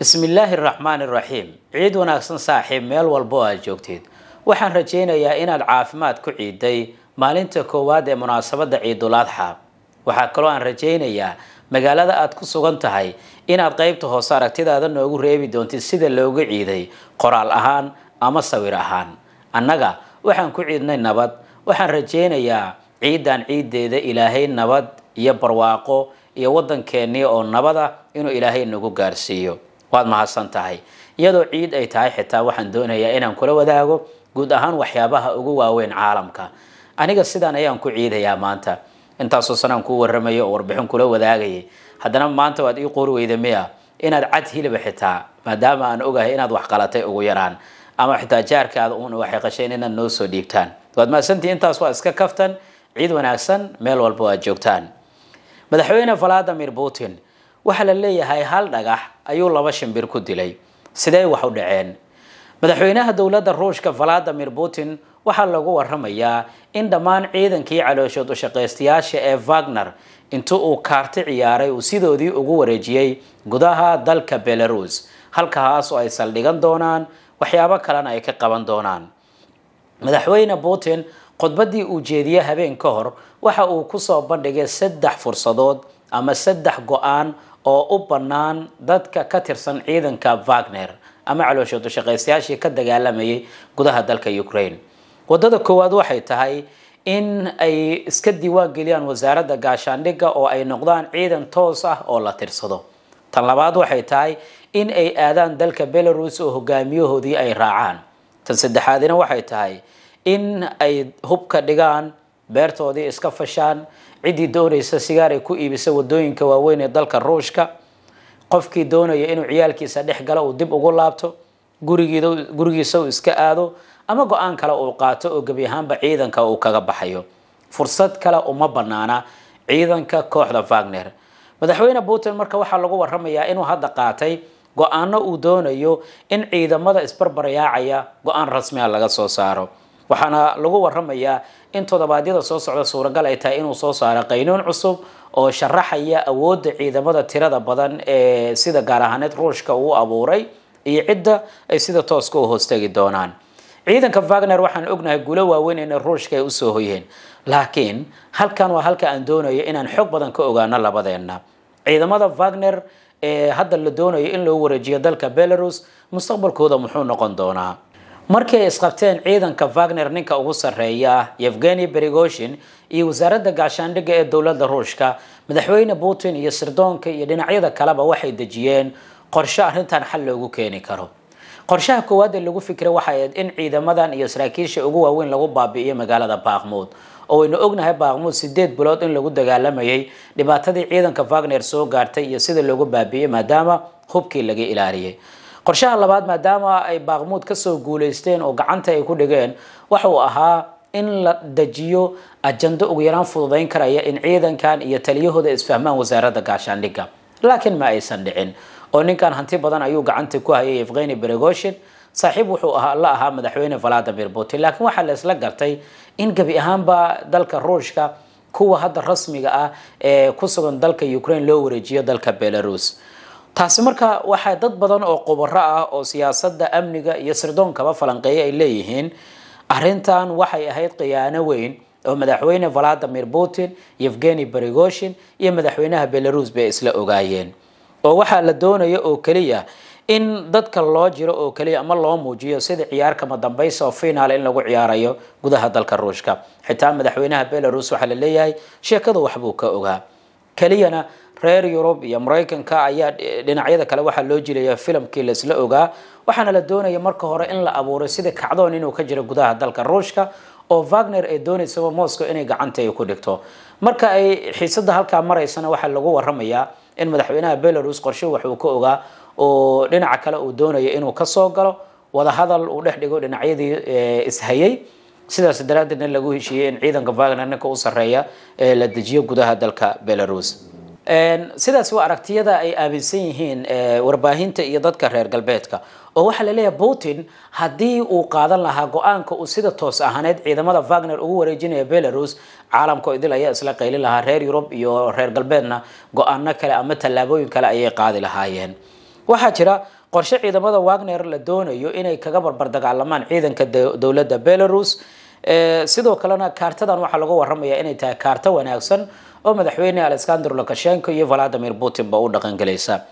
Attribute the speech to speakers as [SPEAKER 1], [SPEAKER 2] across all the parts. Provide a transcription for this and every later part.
[SPEAKER 1] bismi illaahi araxmaan iraxiim ciid wanaagsan saaxiib meel walba oo aad joogteed waxaan rajaynayaa inaad caafimaad ku ciiday maalinta koowaad ee munaasabadda ciidul-adxa waxaa kaloo aan rajaynayaa magaalada aad ku sugan tahay inaad qeybta hoose aragtidaada noogu reebi doontid sida looga ciiday qoraal ahaan ama sawir ahaan annaga waxaan ku ciidnay nabad waxaan rajaynayaa ciiddan ciiddeeda ilaahay nabad iyo barwaaqo iyo waddankeennii oo nabada inuu ilaahay nagu gaarsiiyo waad mahadsan tahay iyadoo ciid ay tahay xitaa waxaan doonayaa inaan kula wadaago guud ahaan waxyaabaha ugu waaweyn caalamka aniga sidaan ayaan ku ciidayaa maanta intaasoo sanaan kuu warramayo oo warbixin kula wadaagayay haddana maanta waad ii qoori weyda miya inaad cad hiliba xitaa maadaama aan ogahay inaad wax qalatay ugu yaraan ama xitaa jaarkaada uun waxay qasheen inaad noo soo dhiibtaan waad mahadsantihi intaas waa iska kaftan ciid wanaagsan meel walba waad joogtaan madaxweyne valadimir putin waxaa la leeyahay hal dhagax ayuu laba shimbir ku dilay sidee wax u dhaceen madaxweynaha dowladda ruushka valadimir putin waxaa lagu waramayaa in dhammaan ciidankii calooshood ushaqaystayaasha ee wagner inta uu kaarti ciyaaray uu sidoodii ugu wareejiyey gudaha dalka belarus halkaas oo ay saldhigan doonaan waxyaabo kalena ay ka qaban doonaan madaxweyne putin khudbaddii uu jeediyey habeen ka hor waxa uu kusoo bandhigay saddex fursadood ama saddex go-aan oo u bannaan dadka ka tirsan ciidanka wagner ama calooshoodashaqaystayaashii ka dagaalamayay gudaha dalka ukraine waddada koowaad waxay tahay in ay iska diiwaan geliyaan wasaaradda gaashaandhigga oo ay noqdaan ciidan toos ah oo la tirsado tan labaad waxay tahay in ay aadaan dalka belarus oo hogaamiyahoodii ay raacaan tan saddexaadina waxay tahay in ay hubka dhigaan beertoodii iska fashaan ciddii doonaysa sigaar ay ku iibisa wadooyinka waaweyn ee dalka ruushka qofkii doonaya inuu ciyaalkiisa dhex galo uu dib ugu laabto gurigiisa uu iska aado ama go-aan kale uu qaato oo gebi ahaanba ciidanka uu kaga baxayo fursad kale uma banaana ciidanka kooxda wagner madaxweyne putin marka waxaa lagu waramayaa inuu hadda qaatay go-aano uu doonayo in ciidamada isbarbaryaacaya go-aan rasmi a ah laga soo saaro waxaana lagu waramayaa in todobaadyada soo socda suuragal ay tahay inuu soo saaro qaynuun cusub oo sharaxaya awoodda ciidamada tirada badan ee sida gaar ahaaneed ruushka uu abuuray iyo cidda ay sida tooska u hoostegi doonaan ciidanka wagner waxaan ognahay guulo waaweyn inay ruushka ay usoo hoyeen laakiin halkan waa halka aan doonayo inaan xog badan ka ogaano labadeenna ciidamada wagner ee hadda la doonayo in loo wareejiyo dalka belarus mustaqbalkooda muxuu noqon doonaa markii ay isqabteen ciidanka wagner ninka ugu sarreeya yevgeni berigoshin iyo wasaaradda gaashaandhigga ee dowladda ruushka madaxweyne putin iyo sirdoonka iyo dhinacyada kaleba waxay dejiyeen qorshe arrintan xal loogu keeni karo qorshaha koowaad ee lagu fikray waxa ahayd in ciidamadan iyo saraakiisha ugu waaweyn lagu baabi'iyo magaalada baakhmuud oo waynu ognahay baaqmuud sideed bilood in lagu dagaalamayay dhibaatadii ciidanka wagner soo gaartay iyo sida loogu baabi'iyey maadaama hubkii laga ilaaliyay qorshaha labaad maadaama ay baaqmuud kasoo guuleysteen oo gacanta ay ku dhigeen waxa uu ahaa in la dejiyo ajando ugu yaraan fududayn karaya in ciidankan iyo taliyahooda isfahmaan wasaaradda gaashaandhigga laakiin ma aysan dhicin oo ninkan hanti badan ayuu gacanta ku hayay efkeni beregoshin saaxiib wuxuu la ahaa madaxweyne valadimir putin laakiin waxaa la isla gartay in gebi ahaanba dalka ruushka kuwa hadda rasmiga ah ee ku sugan dalka ukrain loo wareejiyo dalka belarus taasi marka waxaa dad badan oo khubaro ah oo siyaasadda amniga iyo sirdoonkaaba falanqeeya ay leeyihiin arintan waxay ahayd khiyaano weyn oo madaxweyne valadimir putin yevgeni berigoshin iyo madaxweynaha belarus bay isla ogaayeen oo waxaa la doonaya oo keliya in dadka loo jiro oo keliya ama loo muujiyo sida ciyaarkama dambaysa oo finaal in lagu ciyaarayo gudaha dalka ruushka xitaa madaxweynaha belarus waxaa la leeyahay sheekadu waxbuu ka ogaa keliyana reer yurub iyo maraykanka ayaa dhinacyada kale waxaa loo jilaya filamkii laisla ogaa waxaana la doonaya marka hore in la abuuray sida kacdoon inuu ka jiro gudaha dalka ruushka oo wagner ay doonaysaba moscow inay gacanta ay ku dhigto marka ay xiisada halkaa maraysana waxaa lagu waramayaa in madaxweynaha belarus qorshe waxuu ka ogaa oo dhinaca kale uu doonayo inuu kasoo galo wadahadal uu dhex dhigo dhinacyadii eh, ishayay sidaas daraaddeedna lagu heshiiyey in ciidanka wagner ninka u sarreeya ee la dejiyo gudaha dalka belarus sidaas waa aragtiyada ay aaminsan yihiin warbaahinta iyo dadka reer galbeedka oo waxaa laleeyahay putin haddii uu qaadan lahaa go-aanka uu sida toos ahaaneed ciidamada wagner ugu wareejinaya belarus caalamkoo idil ayaa isla qaylin lahaa reer yurub iyo reer galbeedna go-aano kale ama tallaabooyin kale ayay qaadi lahaayeen waxaa jira qorshe ciidamada wagner la doonayo inay kaga barbar dagaalamaan ciidanka dowladda belarus sidoo kalena kaartadan waxaa lagu waramaya inay tahay kaarto wanaagsan oo madaxweyne alexander lukashenko iyo valadimir putin ba u dhaqangelaysa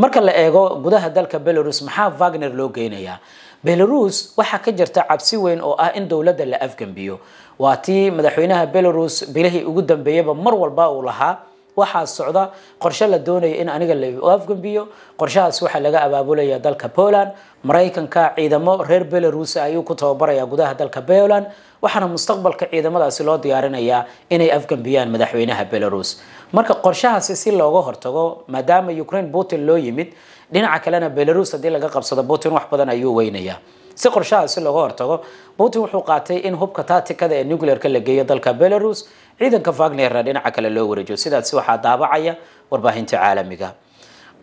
[SPEAKER 1] marka la eego gudaha dalka belarus maxaa wagner loo geynayaa belarus waxaa ka jirta cabsi weyn oo ah in dowladda la afgembiyo waa tii madaxweynaha belarus bilihii ugu dambeeyaba mar walba uu lahaa waxaa socda qorshe la doonaya in aniga la afgambiyo qorshahaas waxaa laga abaabulaya dalka poland maraykanka ciidamo reer belarus ayuu ku tababaraya gudaha dalka poland waxaana mustaqbalka ciidamadaasi loo diyaarinayaa inay afgambiyaan madaxweynaha belarus marka qorshahaasi si looga hortago maadaama ukraine putin loo yimid dhinaca kalena belarus haddii laga qabsado putin wax badan ayuu weynayaa si qorshahaasi looga hortago putin wuxuu qaatay in hubka taatikada ee nuclearka la geeyo dalka belarus ciidanka wagnerna dhinaca kale loo wareejiyo sidaasi waxaa daabacaya warbaahinta caalamiga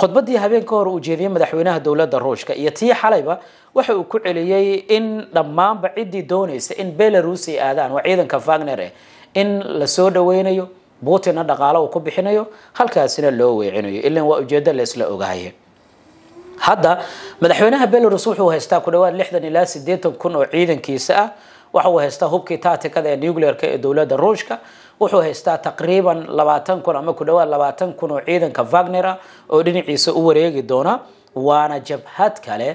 [SPEAKER 1] khudbadii habeen ka hor uu madaxweynaha dowladda ruushka iyo tii xalayba waxa uu ku celiyey in dhammaanba ciddii doonaysa in belarus ay aadaan waa ciidanka wagner eh in lasoo dhaweynayo putinna dhaqaalo uu ku bixinayo halkaasina loo weecinayo ilan waa ujeedo la isla hadda madaxweynaha belarus wuxuu haystaa ku dhawaad lixdan ilaa sideetan kun oo ciidankiisa ah waxa uu haystaa hubkii taatikada ee nuclearka ee dowladda ruushka wuxuu haystaa taqriiban labaatan kun ama ku dhawaad labaatan kun oo ciidanka a oo dhinaciisa u wareegi doona waana jabhad kale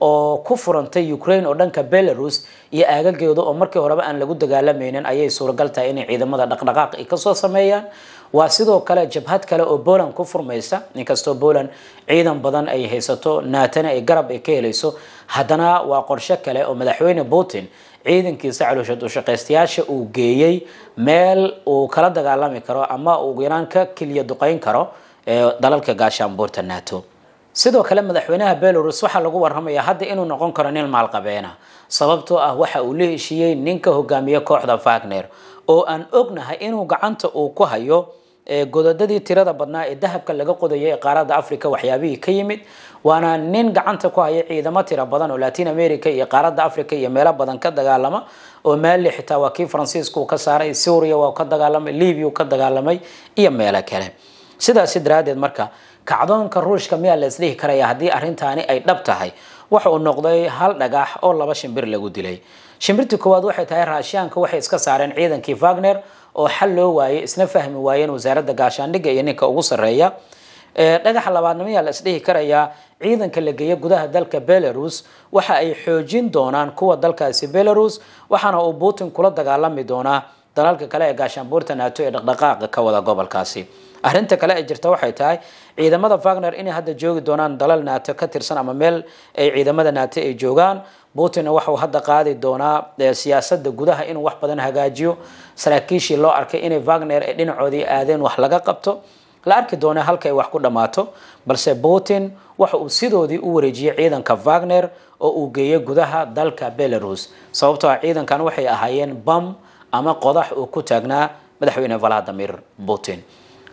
[SPEAKER 1] oo ku furantay ukrain oo dhanka belarus iyo aagageeda oo markii horeba aan lagu dagaalamaynin ayay suuragal tahay inay ciidamada dhaqdhaqaaq ay kasoo sameeyaan waa sidoo kale jabhad kale oo boland ku furmaysa inkastoo poland ciidan badan ay haysato naatana ay garab ay ka helayso haddana waa qorshe kale oo madaxweyne putin ciidankiisa calooshood ushaqaystayaasha uu geeyey meel uu kala dagaalami karo ama ugu yaraan ka keliya duqeyn karo dalalka gaashaanbuurta nato sidoo kale madaxweynaha belarus waxaa lagu warramayaa hadda inuu noqon karo nin maalqabeena sababtoo ah waxa uu la heshiiyey ninka hogaamiye kooxda wagner oo aan ognahay inuu gacanta uu ku hayo godadadii tirada badnaa ee dahabka laga qodayay ee qaaradda africa waxyaabihii ka yimid waana nin gacanta ku haya ciidamo tira badan oo latin america iyo qaaradda africa iyo meelo badan ka dagaalama oo maali xitaa waa kii faransiisku ka saaray suuriya waa ka dagaalamay libiya ka dagaalamay iyo meelo kale sidaasi daraadeed marka kacdoonka ruushka miyaa laisdhihi karaya haddii arintaani ay dhab tahay waxa uu noqday hal dhagax oo laba shimbir lagu dilay shimbirtii koowaad waxay tahay raashiyaanka waxay iska saareen ciidankii wagner oo xal loo waayey isna fahmi waayeen wasaaradda gaashaandhigga iyo ninka ugu sarreeya dhagaxa labaadnimoyaa la isdhihi karayaa ciidanka la geeya gudaha dalka belarus waxa ay xoojin doonaan kuwa dalkaasi belarus waxaana uu putin kula dagaalami doonaa dalalka kale ee gaashaanbuurta naato ee dhaqdhaqaaqa ka wada gobolkaasi arrinta kale ay jirta waxay tahay ciidamada wagner inay hadda joogi doonaan dalal naato ka tirsan ama meel ay ciidamada naato ay joogaan putinna waxuu hadda qaadi doonaa e, siyaasada gudaha inuu wax badan hagaajiyo saraakiishii loo arkay inay wagner ay dhinacoodii aadeen wax laga qabto la arki doona halkaay wax ku dhammaato balse putin waxa uu sidoodii u wareejiyey ciidanka wagner oo uu geeyey gudaha dalka belarus sababtoo a ah ciidankan waxay ahaayeen bam ama qodax uu ku taagnaa madaxweyne valadimir putin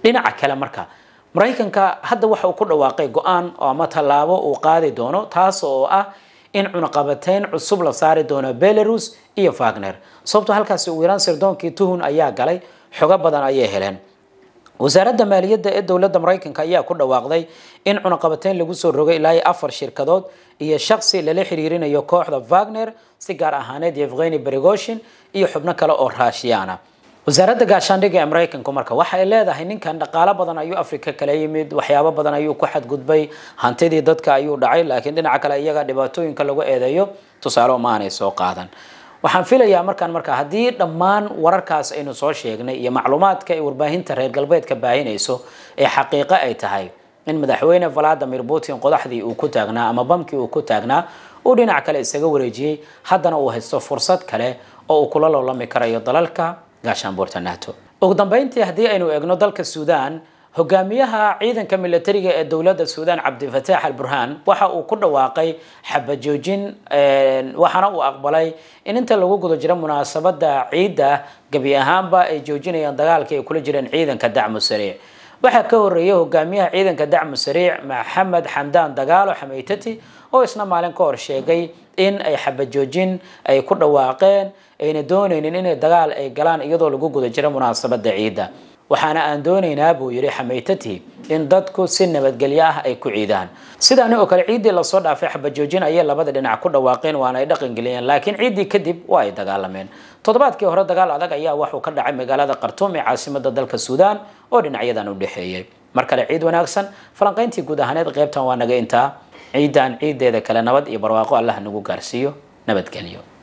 [SPEAKER 1] dhinaca kale marka maraykanka hadda waxa uu ku dhawaaqay go-aan ama tallaabo uu qaadi doono taas oo ah in cunaqabateyn cusub la saari doono belarus iyo fagner sababto halkaasi uu yaraan sirdoonkii tuhun ayaa galay xoga badan ayay heleen wasaaradda maaliyadda ee dowladda maraykanka ayaa ku dhawaaqday in cunaqabateyn lagu soo rogay ilaa afar shirkadood iyo shaqsi lala xiriirinayo kooxda wagner si gaar ahaaneed yevgeni berigoshin iyo xubno kale oo raashiyaana wasaaradda gaashaandhigga ee maraykanku marka waxa ay leedahay ninkan dhaqaalo badan ayuu afrika kala yimid waxyaabo badan ayuu ku xadgudbay hantidii dadka ayuu dhacay laakiin dhinaca kale iyaga dhibaatooyinka lagu eedeeyo tusaale umaaan ay soo qaadan waxaan filayaa markaan marka haddii dhammaan wararkaas aynu soo sheegnay iyo macluumaadka ay warbaahinta reer galbeedka baahinayso ee xaqiiqo ay tahay in madaxweyne valadimir putin qodaxdii uu ku taagnaa ama bamkii uu ku taagnaa uu dhinac kale isaga wareejiyey haddana uu haysto fursad kale oo uu kula loolami karayo dalalka gaashaanbuurta nato ugu dambeyntii haddii aynu eegno dalka suudan hogaamiyaha ciidanka milatariga ee dowladda suudan cabdifataax al burhaan waxa uu ku dhawaaqay xabajoojin waxaana uu aqbalay in inta lagu guda jiro munaasabada ciidda gebi ahaanba ay joojinayaan dagaalka ay kula jireen ciidanka dacmu sareec waxaa ka horeeya hogaamiyaha ciidanka dacmu sariic maxamed xamdaan dagaalo xameytati oo isna maalin ka hor sheegay in ay xabajoojin ay ku dhawaaqeen ayna doonaynin inay dagaal ay galaan iyadoo lagu guda jiro munaasabadda ciidda waxaana aan doonaynaa buu yidhi xamaytatihi in dadku si nabadgelyo ah ay ku ciidaan sidaani oo kale ciiddii lasoo dhaafay xabajoojin ayay labada dhinac ku dhawaaqeen waana ay dhaqangeliyeen laakiin ciiddii kadib waa ay dagaalameen toddobaadkii hore dagaal adag ayaa waxuu ka dhacay magaalada khartuum ee caasimada dalka suudaan oo dhinacyadan u dhexeeyey mar kale ciid wanaagsan falanqayntii guud ahaaneed qaybtan waa naga intaa ciiddan ciiddeeda kale nabad iyo barwaaqo allah nagu gaarsiiyo nabadgelyo